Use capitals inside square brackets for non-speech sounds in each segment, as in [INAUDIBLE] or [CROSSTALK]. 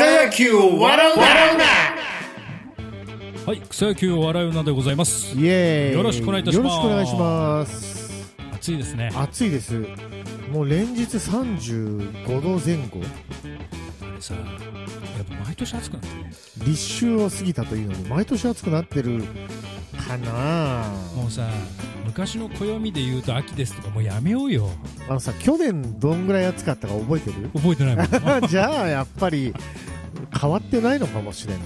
草野球を笑うなはい草野球を笑うなでございますイエーイよろしくお願いいたしますよろしくお願いします暑いですね暑いですもう連日35度前後さやっぱ毎年暑くなってね立秋を過ぎたというのに毎年暑くなってるかなもうさ昔の暦で言うと秋ですとかもうやめようよあのさ去年どんぐらい暑かったか覚えてる覚えてないもん [LAUGHS] じゃあやっぱり変わってないのかもしれな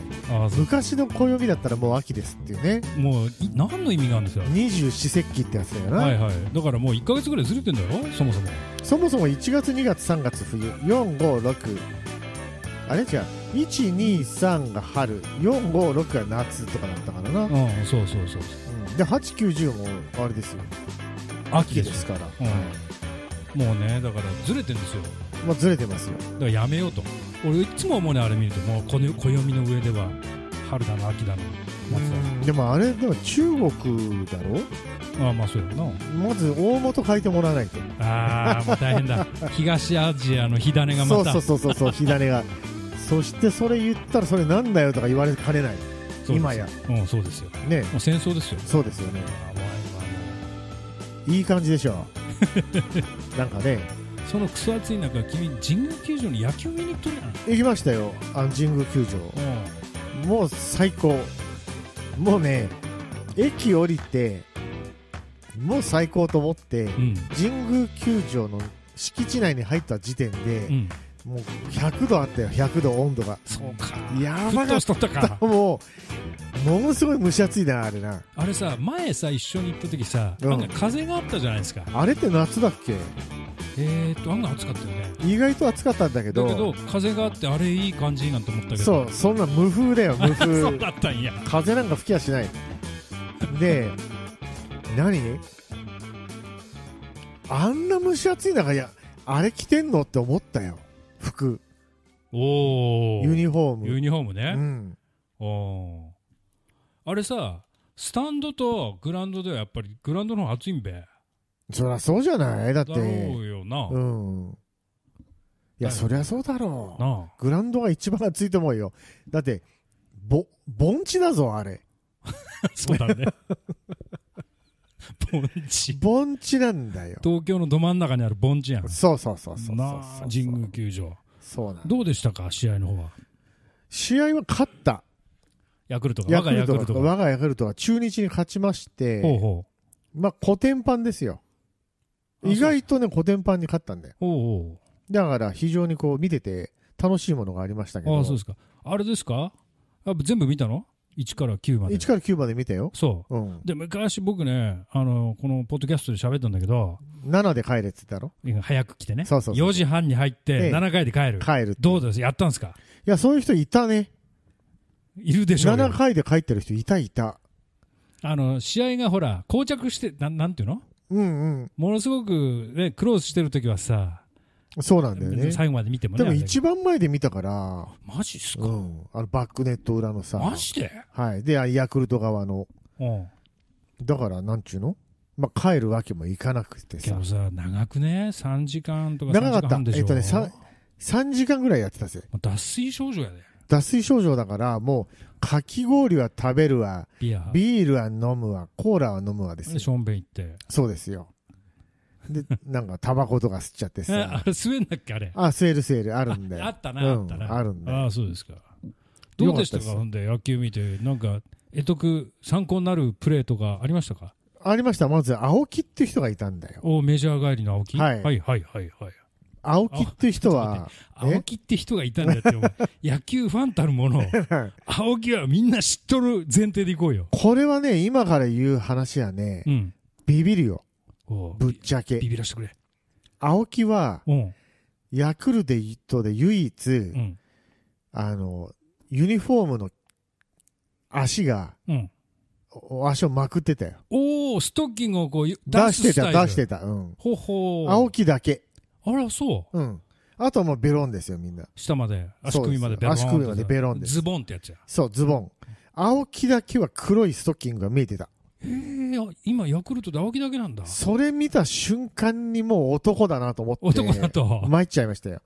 い昔の暦だったらもう秋ですっていうねもう何の意味があるんですよ二十四節気ってやつだよな、はいはい、だからもう1か月ぐらいずれてんだよそもそもそもそも1月2月3月冬456あれ違う123が春456が夏とかだったからな、うん、そうそうそうそう、うん、で8910もあれですよ秋ですから、うん、もうねだからずれてるんですよまあずれてますよだからやめようと俺いつも思うねあれ見るともうこの暦の上では春だの秋だのでもあれでも中国だろああまあそうやなまず大元書いてもらわないとああ大変だ [LAUGHS] 東アジアの火種がまたそうそうそうそう火種がそしてそれ言ったらそれなんだよとか言われかねない今や、うん、そうですよ、ね、もう戦争ですよ、ね、そうですよねいい感じでしょ [LAUGHS] なんかねそのくそ暑い中君神宮球場に野球見に行っとるやん行きましたよあの神宮球場、うん、もう最高もうね駅降りてもう最高と思って、うん、神宮球場の敷地内に入った時点で、うんもう100度あったよ100度温度がそうかやばかった [LAUGHS] もうものすごい蒸し暑いなあれなあれさ前さ一緒に行った時さ、うん、風があったじゃないですかあれって夏だっけえーとあんな暑かったよね意外と暑かったんだけどだけど風があってあれいい感じなんて思ったけどそうそんな無風だよ [LAUGHS] 無風そうだったんや風なんか吹きはしないで何あんな蒸し暑い中いやあれ着てんのって思ったよ服おユニフォームユニフォームね、うん、おあれさスタンドとグラウンドではやっぱりグラウンドの方が暑いんべそりゃそうじゃないだってだろうよなうんいや、そりゃそうだろう。グラウンドが一番暑いと思うよ。だって、ぼ、盆地だぞ、あれ。[LAUGHS] そうだね。[LAUGHS] 盆地。盆地なんだよ。東京のど真ん中にある盆地やん。そうそうそうそう神宮球場。そうなんどうでしたか、試合の方は。試合は勝った。ヤクルトが。我がヤクルトが。我がヤクルトが中日に勝ちまして、ほうほうまあ、古典版ですよ。意外とね、古典版に勝ったんだよ。ほうほうだから、非常にこう、見てて楽しいものがありましたけど。あ、そうですか。あれですか全部見たの1から9まで。1から9まで見たよ。そう。うん、で、昔僕ね、あの、このポッドキャストで喋ったんだけど、7で帰れって言ったろ早く来てね。そうそうそう4時半に入って、7回で帰る。帰る。どうですやったんですかいや、そういう人いたね。いるでしょう。7回で帰ってる人いたいた。あの、試合がほら、膠着して、なん、なんていうのうんうん。ものすごく、ね、クローズしてる時はさ、そうなんだよね。最後まで見てもね。でも一番前で見たから。マジっすかうん。あの、バックネット裏のさ。マジではい。で、ヤクルト側の。うん。だから、なんちゅうのまあ、帰るわけもいかなくてさ。でもさ、長くね、3時間とか長かった。えっとね、3、3時間ぐらいやってたぜ。脱水症状やで、ね。脱水症状だから、もう、かき氷は食べるわ、ビールは飲むわ、コーラは飲むわですよ。で、ションベン行って。そうですよ。で、なんか、タバコとか吸っちゃってさ。[LAUGHS] あれ、吸えんだっけ、あれ。あ、吸える吸える、あるんで。あったな、あったな。あるんで。あそうですか。どうでしたか、ほんで、野球見て、なんか、えとく、参考になるプレーとかありましたかありました。まず、青木っていう人がいたんだよ。おメジャー帰りの青木、はい、はいはいはいはい。青木っていう人は。青木って人がいたんだって、[LAUGHS] 野球ファンたるもの。[LAUGHS] 青木はみんな知っとる前提でいこうよ。これはね、今から言う話はね、ビビるよ。ぶっちゃけ。ビビらしてくれ。青木は、うん、ヤクルトで唯一、うん、あの、ユニフォームの足が、うん、足をまくってたよ。おお、ストッキングをこう出してた、出してた。うん。ほほ青木だけ。あら、そう。うん。あとはもうベロンですよ、みんな。下まで、足首までベロン。足首までベロンです。ズボンってやつや。そう、ズボン。青木だけは黒いストッキングが見えてた。ええ、今ヤクルトで青木だけなんだ。それ見た瞬間にもう男だなと思って。男だと。参っちゃいましたよ。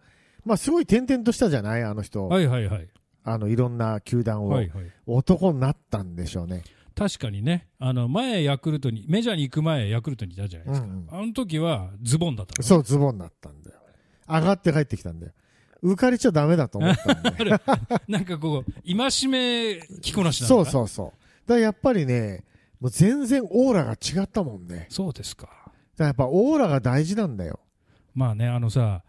まあすごい転々としたじゃないあの人。はいはいはい。あの、いろんな球団を。はいはい、男になったんでしょうね。確かにね、あの前、ヤクルトに、メジャーに行く前、ヤクルトにいたじゃないですか、うんうん、あの時はズボンだった、ね、そう、ズボンだったんだよ、上がって帰ってきたんだよ、浮かれちゃだめだと思ったんで [LAUGHS] なんかこう、戒め着こなしなそうそうそう、だやっぱりね、もう全然オーラが違ったもんね。そうですか。だからやっぱオーラが大事なんだよ。まあね、あのさ、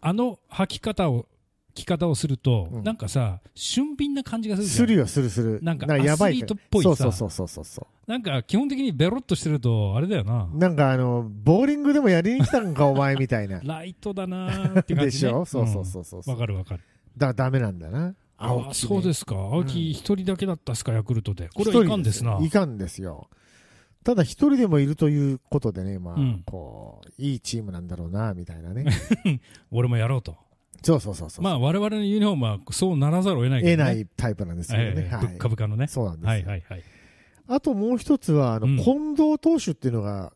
あの履き方を、着方をすると、うんなんかさ、俊敏な感じがするじゃんするよ、するする。なんかアスリートっぽいさそうそうそうそうそう。なんか基本的にベロっとしてると、あれだよな。なんかあの、ボーリングでもやりに来たんか、[LAUGHS] お前みたいな。ライトだなーって感じ、ね、でしょそうそうそうそうそう。んわ、かるわかる。だからダメなんだな。青木、ね、そうですか。青木一人だけだったっすか、うん、ヤクルトで。これはいかんですな。いかんですよ。ただ一人でもいるということでね、まあ、うん、こう、いいチームなんだろうな、みたいなね。[LAUGHS] 俺もやろうと。そうそうそうそう。まあ、我々のユニフォームはそうならざるを得ない、ね、得ないタイプなんですけどね。ぶっかぶかのね。そうなんです。はいはいはい。あともう一つは、あの、近藤投手っていうのが、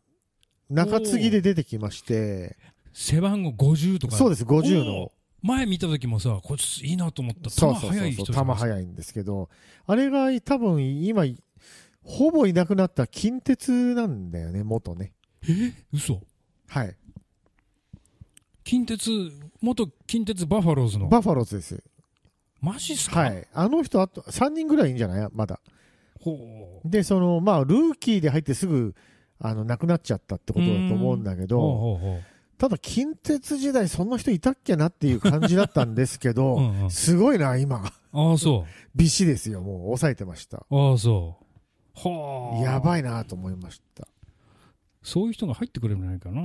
中継ぎで出てきまして、背番号50とか。そうです、50の。前見た時もさ、こいついいなと思った。球速い人そうそう球速いんですけど、あれが多分今、ほぼいなくなった近鉄なんだよね、元ね。え嘘はい。近鉄、元近鉄バファローズの。バファローズです。マジっすかはい。あの人、あと3人ぐらいいんじゃないまだ。ほう。で、その、まあ、ルーキーで入ってすぐ、あの、亡くなっちゃったってことだと思うんだけど、ほうほうほうただ近鉄時代そんな人いたっけなっていう感じだったんですけど、[LAUGHS] うんうん、すごいな、今。ああ、そう。びしですよ、もう抑えてました。ああ、そう。はあ。やばいなと思いました。そういう人が入ってくれるないかな。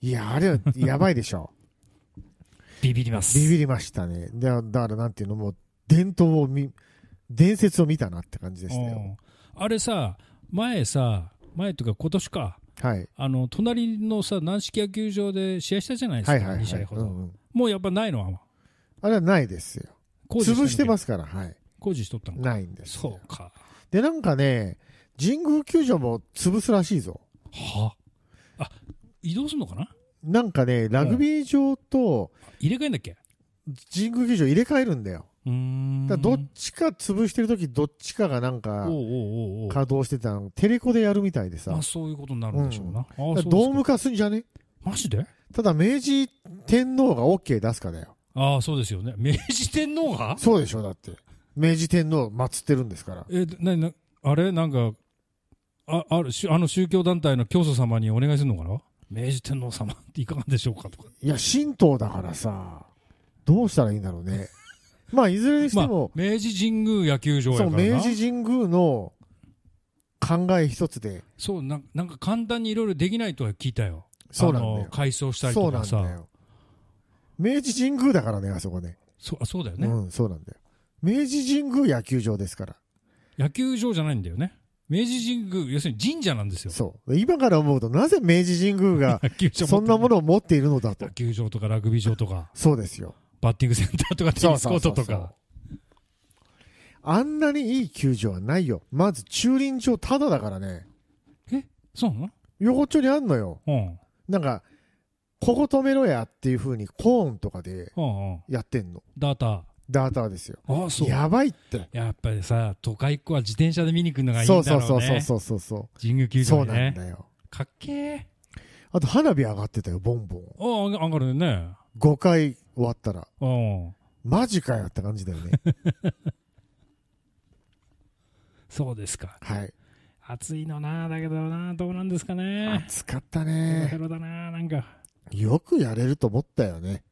いや、あれはやばいでしょ。[LAUGHS] ビビります。ビビりましたね。でだからなんていうの、もう伝統を見、伝説を見たなって感じでしたよ。あれさ、前さ、前とか今年か、はい、あの隣のさ軟式野球場で試合したじゃないですか、はいはいはい、2試合ほど、うんうん、もうやっぱないのあれはないですよ工事潰してますからはい工事しとったのないんですそうかでなんかね神宮球場も潰すらしいぞはああ移動するのかななんかねラグビー場と、うん、入れ替えんだっけ神宮球場入れ替えるんだよだどっちか潰してる時どっちかがなんか稼働してたのテレコでやるみたいでさ、まあ、そういうことになるんでしょうな、うん、ドーム化すんじゃねマジでただ明治天皇が OK 出すかだよああそうですよね明治天皇がそうでしょだって明治天皇祀ってるんですからえななあれなんかああるあの宗教団体の教祖様にお願いするのかな明治天皇様っていかがでしょうかとかいや神道だからさどうしたらいいんだろうねまあ、いずれにしても、まあ、明治神宮野球場やからそう、明治神宮の考え一つで。そう、ななんか簡単にいろいろできないとは聞いたよ。そうなんだよ。改装したりとかさ。そうなんだよ。明治神宮だからね、あそこね。そう、あ、そうだよね。うん、そうなんだよ。明治神宮野球場ですから。野球場じゃないんだよね。明治神宮、要するに神社なんですよ。そう。今から思うと、なぜ明治神宮が、[LAUGHS] そんなものを持っているのだと。野球場とかラグビー場とか。そうですよ。バッティングセンターとかテニスコートとか。あんなにいい球場はないよ。まず駐輪場ただだからね。えそうなの横丁にあんのよ。うん。なんか、ここ止めろやっていうふうにコーンとかでやってんの。うんうん、ダーター。ダーターですよ。ああ、そう。やばいって。やっぱりさ、都会っ子は自転車で見に来るのがいいんだろうね。そうそうそうそうそう神宮球場ね。そうなんだよ。かっけえ。あと花火上がってたよ、ボンボン。ああ、上がるね。5回終わったら。うん。マジかよって感じだよね。[LAUGHS] そうですか。はい。暑いのな、だけどな、どうなんですかね。暑かったね。ヘロだな、なんか。よくやれると思ったよね。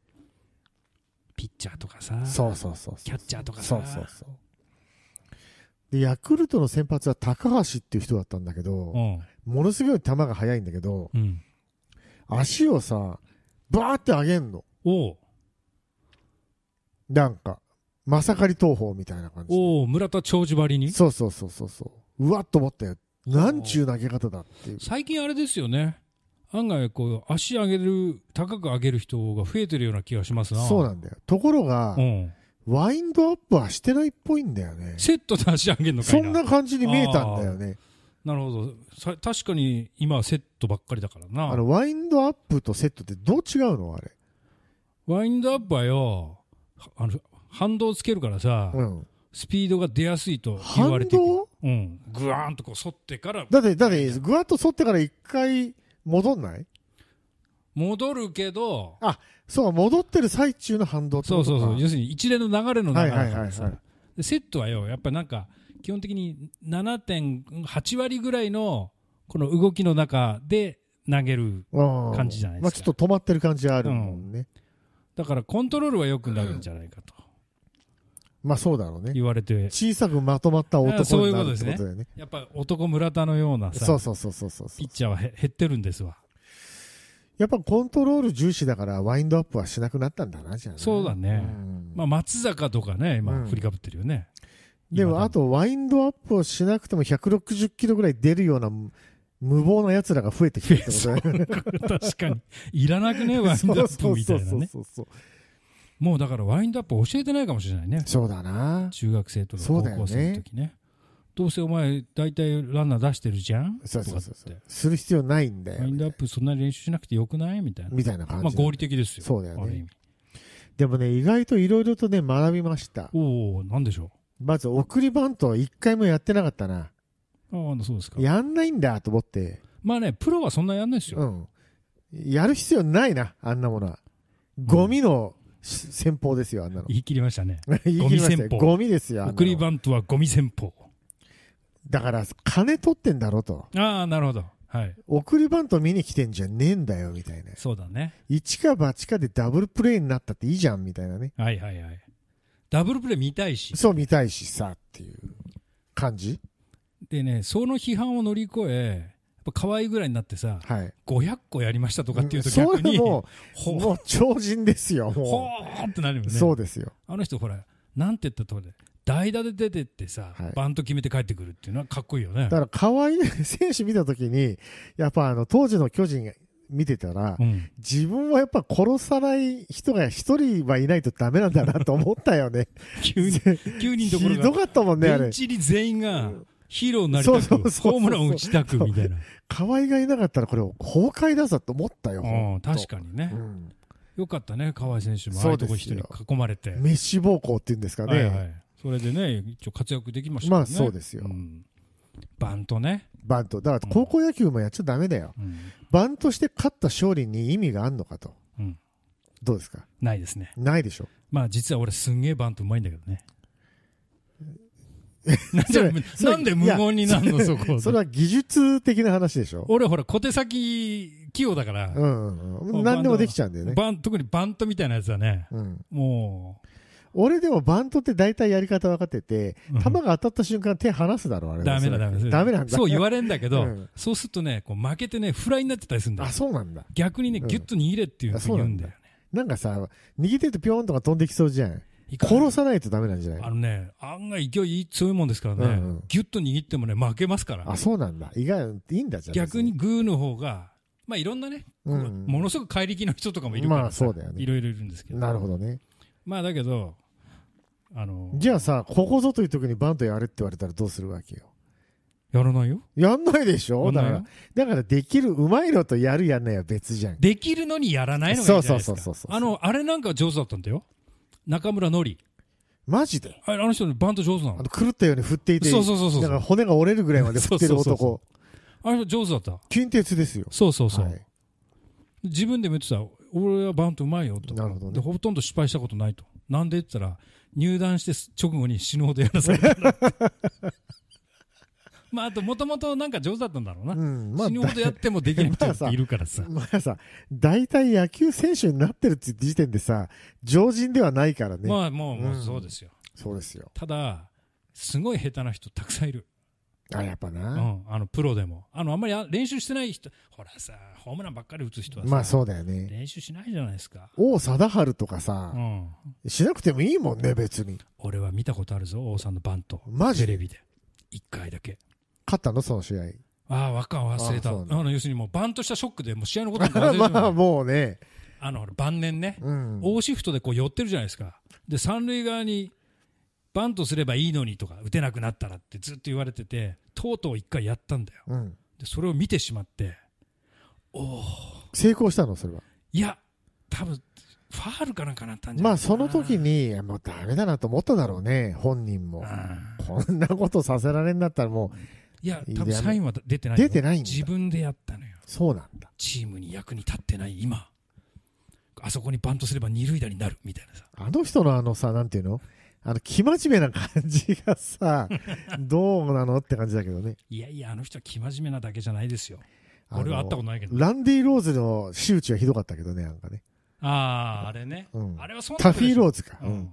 ピッチャーとかさ。そうそうそうキャッチャーとかさ。そうそうそう。で、ヤクルトの先発は高橋っていう人だったんだけど、うものすごい球が速いんだけど、う足をさ、バーって上げんの。おなんか、まさかり東宝みたいな感じで。おお村田長寿ばりにそうそうそうそうそう。うわっと思ったよ。なんちゅう投げ方だっていう。最近あれですよね。案外こう、足上げる、高く上げる人が増えてるような気がしますな。そうなんだよ。ところが、うん、ワインドアップはしてないっぽいんだよね。セットで足上げるのかそんな感じに見えたんだよね。なるほど。確かに今はセットばっかりだからな。あの、ワインドアップとセットってどう違うのあれ。ワインドアップはよ、あの反動つけるからさ、うんスピードが出やすいと言われてる。うん。ぐわーんとこう反ってから。だって、だって、ぐわっと反ってから一回戻んない戻るけど。あ、そう、戻ってる最中の反動ってそうそうそう。要するに一連の流れの中いはい、でセットはよ、やっぱなんか、基本的に7.8割ぐらいのこの動きの中で投げる感じじゃないですか。まあちょっと止まってる感じあるもんね。うんだからコントロールはよくなるんじゃないかとまあそうだろうね言われて小さくまとまった男になるってことだよねやっぱ男村田のようなさそうそうそうそうピッチャーは減ってるんですわやっぱコントロール重視だからワインドアップはしなくなったんだなじゃあ、そうだね、まあ、松坂とかね今振りかぶってるよね、うん、でもあとワインドアップをしなくても160キロぐらい出るような無謀な奴らが増えてきてるってことだよね。[LAUGHS] 確かに。いらなくね、[LAUGHS] ワインダップみたいなね。もうだからワインダップ教えてないかもしれないね。そうだな。中学生とか高校生の時ね。どうせお前大体ランナー出してるじゃんそうそうそうする必要ないんだよ、ワインダップそんなに練習しなくてよくないみたいな。みたいな感じまあ合理的ですよ。そうだよね。でもね、意外といろいろとね、学びました。おお、なんでしょう。まず送りバント一回もやってなかったな。ああ、そうですか。やんないんだと思って。まあね、プロはそんなやんないですよ。うん。やる必要ないな、あんなものは。ゴミの戦法ですよ、あんなの。言い切りましたね。[LAUGHS] 言い切りましたゴミですよ。送りバントはゴミ戦法。だから、金取ってんだろと。ああ、なるほど。はい。送りバント見に来てんじゃねえんだよ、みたいな。そうだね。一か八かでダブルプレーになったっていいじゃん、みたいなね。はいはいはい。ダブルプレー見たいし。そう、見たいしさ、っていう感じでね、その批判を乗り越え、やっぱ可愛いぐらいになってさ、はい、500個やりましたとかっていうと逆に、うん、も [LAUGHS] う、もう超人ですよ、もう。ほーってなるよね。そうですよ。あの人ほら、なんて言ったところで、代打で出てってさ、はい、バント決めて帰ってくるっていうのはかっこいいよね。だから可愛い選手見たときに、やっぱあの、当時の巨人見てたら、うん、自分はやっぱ殺さない人が一人はいないとダメなんだなと思ったよね。[LAUGHS] 急に、急にどころが。ひどかったもんね、あれ。全員が、ヒーローになりたく、そうそうそうホームラン打ちたくみたいな。可愛がいなかったらこれ崩壊だぞと思ったよ。うん、確かにね。うん、よかったね、河合選手も。ああいうとこ人に囲まれて。メッシ暴行っていうんですかね。はいはい、それでね、一応活躍できましたね。まあそうですよ。うん、バントね。バント。だから高校野球もやっちゃだめだよ。うん、バントして勝った勝利に意味があるのかと。うん、どうですかないですね。ないでしょ。まあ実は俺すんげえバントうまいんだけどね。[LAUGHS] なんで、なんで無言になるの、そこ。それは技術的な話でしょ。俺ほら、小手先器用だから。うん、うん。何でもできちゃうんだよね。バン、特にバントみたいなやつはね。うん。もう。俺でもバントって大体やり方分かってて、球が当たった瞬間手離すだろ、あれ。ダメだ、ダメだ。ダメなんだ。そう言われんだけど、そうするとね、こう負けてね、フライになってたりするんだ。あ、そうなんだ。逆にね、ギュッと握れっていうふうに言うんだよね。なんかさ、右手とピョーンとか飛んできそうじゃん。殺さないとダメなんじゃないあのね、案外勢い強いもんですからね、うんうん、ギュッと握ってもね、負けますから、あ、そうなんだ。意外、いいんだじゃ逆にグーの方が、まあいろんなね、うんうん、ものすごく怪力の人とかもいるから、まあそうだよね。いろいろいるんですけど。なるほどね。まあだけど、あのー、じゃあさ、ここぞという時にバントやれって言われたらどうするわけよ。やらないよ。やんないでしょだから、だからできる、うまいのとやるやんないは別じゃん。できるのにやらないのがいいじゃないですか。そうそうそうそうそう。あの、あれなんか上手だったんだよ。中村典マジでああの人バント上手なのあの狂ったように振っていてそうそうそうそうだから骨が折れるぐらいまで振ってる男そうそうそうそうあれ上手だった近鉄ですよそうそうそう、はい、自分でも言ってた俺はバントうまいよとなるほど、ね、でほとんど失敗したことないとなんで言ったら入団して直後に死ぬほどやらされた [LAUGHS] まあ、あと、もともとなんか上手だったんだろうな。うんまあ、死ぬほどやってもできない人っているからさ。まあさ、大体野球選手になってるって時点でさ、常人ではないからね。まあ、もう、もうそうですよ。そうですよ。ただ、すごい下手な人たくさんいる。あ、やっぱな。うん、あの、プロでも。あの、あんまり練習してない人、ほらさ、ホームランばっかり打つ人はさ、まあそうだよね。練習しないじゃないですか。王貞治とかさ、うん、しなくてもいいもんね、別に。俺は見たことあるぞ、王さんのバント。マジテレビで。一回だけ。勝ったのその試合。ああ、わかん、忘れた。ああの、要するにもう、バンとしたショックで、もう試合のことも忘れて [LAUGHS] まあ、もうね。あの、晩年ね、うん、大シフトでこう寄ってるじゃないですか。で、三塁側に、バントすればいいのにとか、打てなくなったらってずっと言われてて、とうとう一回やったんだよ。うん、で、それを見てしまって、おお。成功したのそれは。いや、多分、ファールかなんかなったんじゃないまあその時に、もうダメだなと思っただろうね、本人も。こんなことさせられんだったらもう、いや、多分サインは出てない。出てないんだ。自分でやったのよ。そうなんだ。チームに役に立ってない今。あそこにバントすれば二塁打になるみたいなさ。あの人のあのさ、なんていうのあの、生真面目な感じがさ、[LAUGHS] どうなのって感じだけどね。いやいや、あの人は生真面目なだけじゃないですよ。俺は会ったことないけど。ランディ・ローズの周知はひどかったけどね、なんかね。ああ、あれね。うん、あれはそんタフィー・ローズか。うん、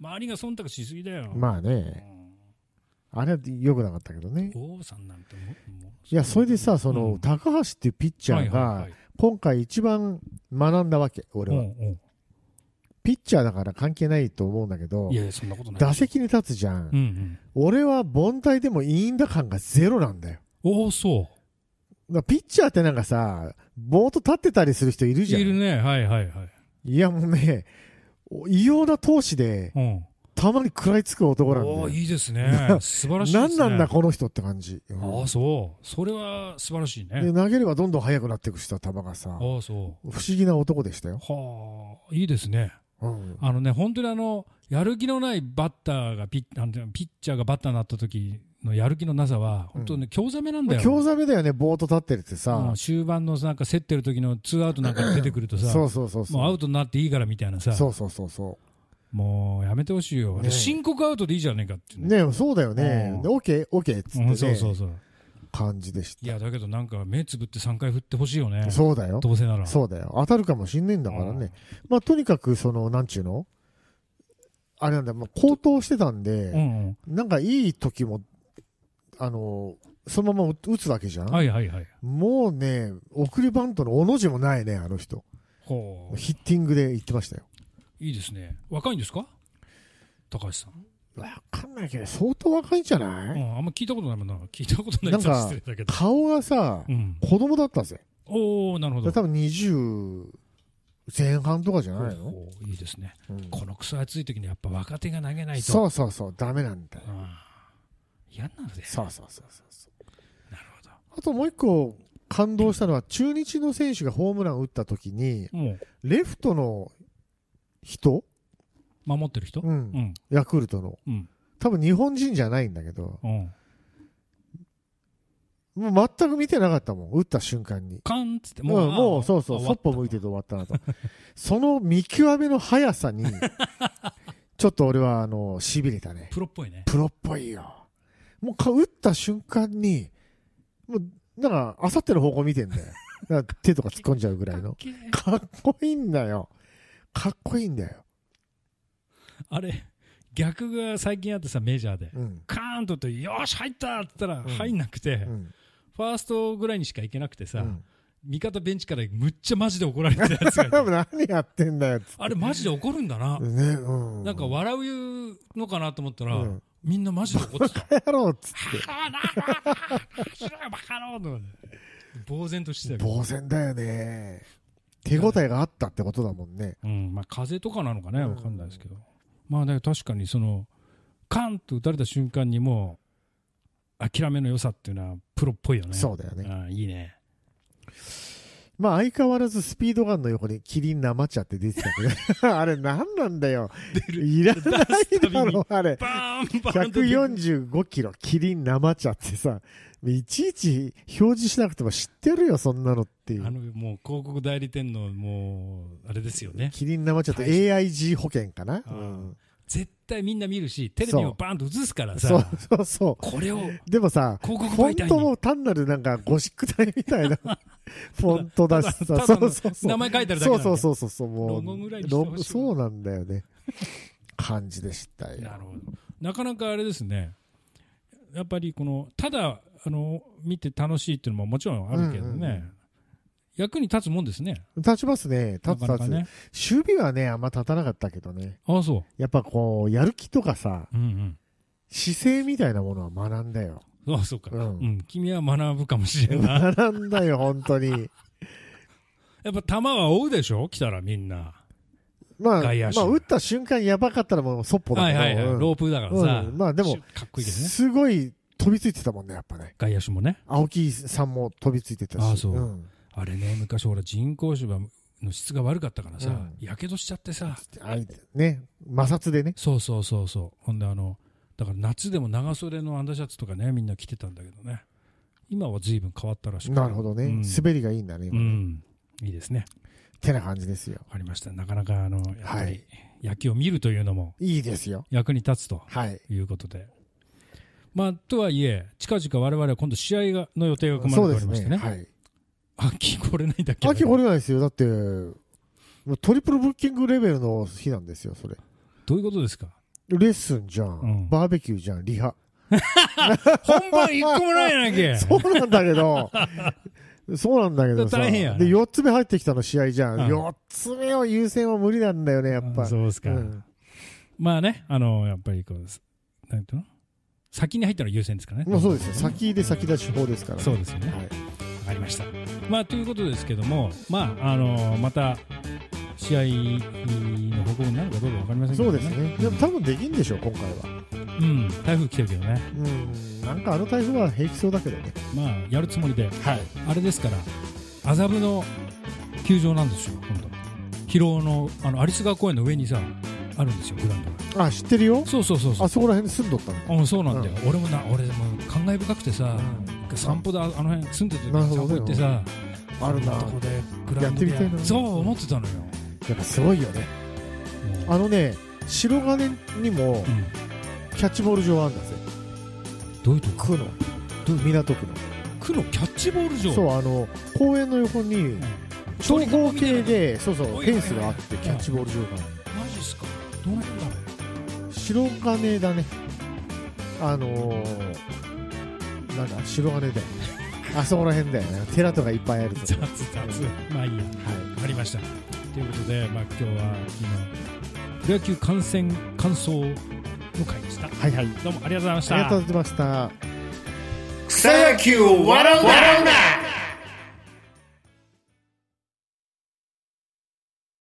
周りが忖度しすぎだよ。まあね。うんあれは良くなかったけどね。王さんなんていや、それでさ、その、高橋っていうピッチャーが、今回一番学んだわけ、俺は。ピッチャーだから関係ないと思うんだけど、打席に立つじゃん。俺は凡退でもいいんだ感がゼロなんだよ。おそう。だピッチャーってなんかさ、ぼーっと立ってたりする人いるじゃん。いるね。はいはいはい。いやもうね、異様な投志で、うん、たまに食らいつく男なんで。いいですね。素晴らしいですね。何なんだこの人って感じ。ああ、そう。それは素晴らしいね。で、投げればどんどん速くなっていくはた球がさ。ああ、そう。不思議な男でしたよ。はあ、いいですね。うん、あのね、本当にあの、やる気のないバッターがピッ、ピッチャーがバッターになった時のやる気のなさは、本当ね、興ざめなんだよ。興ざめだよね、ぼートと立ってるってさ。うん、終盤のなんか競ってる時のツーアウトなんか出てくるとさ、[LAUGHS] そうそうそうそう。もうアウトになっていいからみたいなさ。そうそうそうそう。もうやめてほしいよ、ね申告アウトでいいじゃねえかってねねそうだよね、でオッケーオッケーっつって、ね、そうそうそう感じでしたいやだけどなんか目つぶって3回振ってほしいよねそうだよどうせならそうだよ当たるかもしんねえんだからね、まあとにかくそのなんちゅうのあれなんだ、まあ、高騰してたんで、うんうん、なんかいい時もあのそのまま打つわけじゃん、はいはいはい、もうね、送りバントのおの字もないね、あの人、うヒッティングで言ってましたよ。いいですね。若いんですか高橋さん。わかんないけど、相当若いんじゃなうい、ん、あんま聞いたことないもんな。聞いたことないなんかけど。顔がさ、うん。子供だったぜ。おおなるほど。多分20前半とかじゃないの、おいいですね。うんこのくソ暑い時にやっぱ若手が投げないと。そうそうそう、ダメなんだよ。嫌なので。そうそうそうそうそう。なるほあともう一個感動したのは、中日の選手がホームラン打った時に、レフトの人守ってる人、うん、ヤクルトの、うん、多分日本人じゃないんだけど、うん、もう全く見てなかったもん打った瞬間にカンっつってもう,、もうそうそうそっぽ向いてて終わったなと [LAUGHS] その見極めの速さに [LAUGHS] ちょっと俺はあのしびれたねプロっぽいねプロっぽいよもうか打った瞬間にもうなんかあさっての方向見てんだよ手とか突っ込んじゃうぐらいのかっこいいんだよかっこいいんだよ。あれ、逆が最近あってさ、メジャーで。うん、カーンとって、よし、入ったって言ったら、入んなくて、うん、ファーストぐらいにしか行けなくてさ、うん味方ベンチからむっちゃマジで怒られたやつが [LAUGHS] 何やってんだよあれマジで怒るんだな、ねうん、なんか笑うのかなと思ったら、うん、みんなマジで怒ってたバカ野郎っつってバカ野郎と呆然としてたよ呆然だよね手応えがあったってことだもんね。うん、まあ風とかなのかね、わかんないですけど。まあだ確かにその、カンと打たれた瞬間にも諦めの良さっていうのはプロっぽいよね。そうだよね。あいいね。まあ相変わらずスピードガンの横にキリン生茶って出てたけど、[LAUGHS] あれ何なんだよ。いらないだろ、あれ。145キロキリン生茶ってさ、いちいち表示しなくても知ってるよ、そんなのっていう。あの、もう広告代理店の、もう、あれですよね。キリン生茶と AIG 保険かな。絶対みんな見るし、テレビもバーンと映すからさ。そうそうそう。これを。でもさ、広告本当も単なるなんかゴシック体みたいな [LAUGHS] フォントだしさ。そうそうそう。名前書いてあるだけだ、ね、そうそうそうそう。もう。ロゴぐらいにしてそうなんだよね。感じでしたよ。なるほど。なかなかあれですね。やっぱりこの、ただあの、見て楽しいっていうのももちろんあるけどね。うんうん役に立つもんですね。立ちますね。立つ立つ。なかなかね、守備はね、あんま立たなかったけどね。ああ、そう。やっぱこう、やる気とかさ、うんうん、姿勢みたいなものは学んだよ。ああ、そうか、うん、うん。君は学ぶかもしれない。[LAUGHS] 学んだよ、本当に。やっぱ球は追うでしょ来たらみんな。まあ、まあ、打った瞬間やばかったらもうそっぽだけど。はいはいはい。ロープだからさ。うん、まあでも、かっこいいです,、ね。すごい飛びついてたもんね、やっぱね。外野手もね。青木さんも飛びついてたし。ああ、そう。うん、あれね、昔ほら人工芝の質が悪かったからさ、やけどしちゃってさ。あね、摩擦でね。そうそうそうそう。ほんであの、だから夏でも長袖のアンダーシャツとかね、みんな着てたんだけどね。今は随分変わったらしくなるほどね、うん、滑りがいいんだね、今ね、うん、いいですね。てな感じですよ。わかりました。なかなか、あの、はい。野球を見るというのも、いいですよ。役に立つということで、はい、まあ、とはいえ、近々我々は今度試合がの予定が組まれておりましてね。ねはい、秋来れないんだっけ秋来れないですよ。だって、もうトリプルブッキングレベルの日なんですよ、それ。どういうことですかレッスンじゃん、うん、バーベキューじゃん、リハ。本番一個もないやなきゃ。[LAUGHS] そうなんだけど、そうなんだけどさ。大変や、で、4つ目入ってきたの試合じゃん。うん、4つ目を優先は無理なんだよね、やっぱ。そうですか。まあね、あの、やっぱりこう、なんていうの先に入ったら優先ですからね。まあそうです先で先出し法ですから、ね、そうですよね。はい。わかりました。まあということですけども、まああのー、また試合の報告になるかどうかわかりませんけど、ね、そうですね。でも多分できんでしょう今回は。うん。台風来てるけどね。うん。なんかあの台風は平気そうだけどね。まあやるつもりで。はい。あれですから、麻布の球場なんですよ今度。広尾のあの有栖川公園の上にさあるんですよグラウンドが。あ知ってるよそうそうそうそうあそこら辺に住んどったのうんそうなんだよ、俺もな俺も感慨深くてさ、散歩であの辺住んでてなる散ほど歩行ってさあるなんとこでグラウンドでやってみたいなそう思ってたのよやっぱすごいよねあのね白金にもキャッチボール場あるんだぜどういうとこ区の港区の区のキャッチボール場そうあの公園の横に長方形でそうそうフェンスがあってキャッチボール場があるマジっすかどのだ白金だねあのー、なんだ白金だよねあそこら辺だよね寺とかいっぱいあると雑雑まあいいや、はい、ありましたということで、まあ、今日は今プロ野球観戦感想の回でしたはいはいどうもありがとうございましたありがとうございました草野球を笑うな